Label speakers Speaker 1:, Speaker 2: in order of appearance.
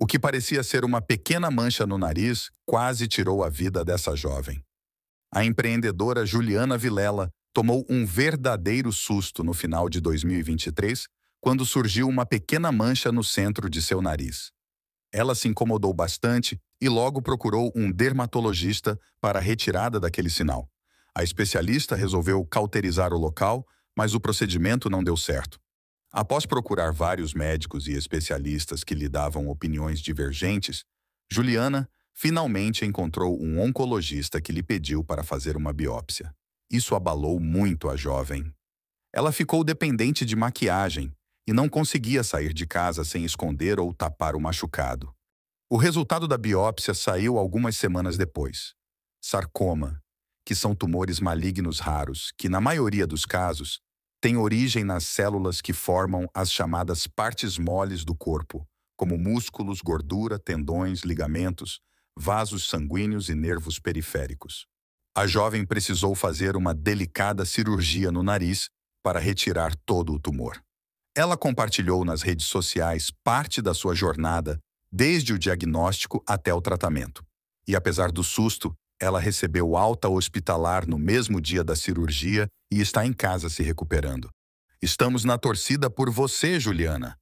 Speaker 1: O que parecia ser uma pequena mancha no nariz quase tirou a vida dessa jovem. A empreendedora Juliana Vilela tomou um verdadeiro susto no final de 2023, quando surgiu uma pequena mancha no centro de seu nariz. Ela se incomodou bastante e logo procurou um dermatologista para a retirada daquele sinal. A especialista resolveu cauterizar o local, mas o procedimento não deu certo. Após procurar vários médicos e especialistas que lhe davam opiniões divergentes, Juliana finalmente encontrou um oncologista que lhe pediu para fazer uma biópsia. Isso abalou muito a jovem. Ela ficou dependente de maquiagem e não conseguia sair de casa sem esconder ou tapar o machucado. O resultado da biópsia saiu algumas semanas depois. Sarcoma, que são tumores malignos raros que, na maioria dos casos, tem origem nas células que formam as chamadas partes moles do corpo, como músculos, gordura, tendões, ligamentos, vasos sanguíneos e nervos periféricos. A jovem precisou fazer uma delicada cirurgia no nariz para retirar todo o tumor. Ela compartilhou nas redes sociais parte da sua jornada, desde o diagnóstico até o tratamento. E apesar do susto, ela recebeu alta hospitalar no mesmo dia da cirurgia e está em casa se recuperando. Estamos na torcida por você, Juliana.